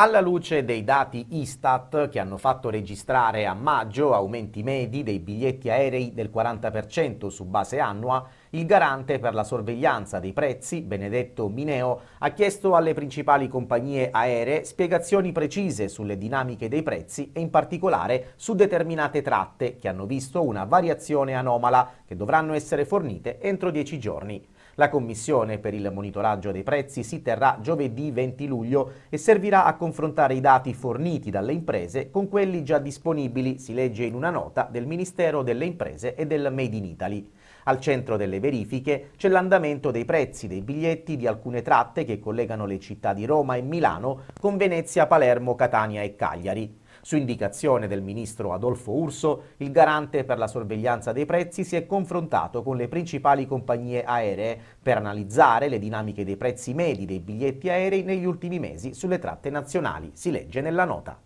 Alla luce dei dati Istat che hanno fatto registrare a maggio aumenti medi dei biglietti aerei del 40% su base annua, il garante per la sorveglianza dei prezzi, Benedetto Mineo, ha chiesto alle principali compagnie aeree spiegazioni precise sulle dinamiche dei prezzi e in particolare su determinate tratte che hanno visto una variazione anomala che dovranno essere fornite entro dieci giorni. La commissione per il monitoraggio dei prezzi si terrà giovedì 20 luglio e servirà a confrontare i dati forniti dalle imprese con quelli già disponibili, si legge in una nota del Ministero delle Imprese e del Made in Italy. Al centro delle verifiche c'è l'andamento dei prezzi dei biglietti di alcune tratte che collegano le città di Roma e Milano con Venezia, Palermo, Catania e Cagliari. Su indicazione del ministro Adolfo Urso, il garante per la sorveglianza dei prezzi si è confrontato con le principali compagnie aeree per analizzare le dinamiche dei prezzi medi dei biglietti aerei negli ultimi mesi sulle tratte nazionali, si legge nella nota.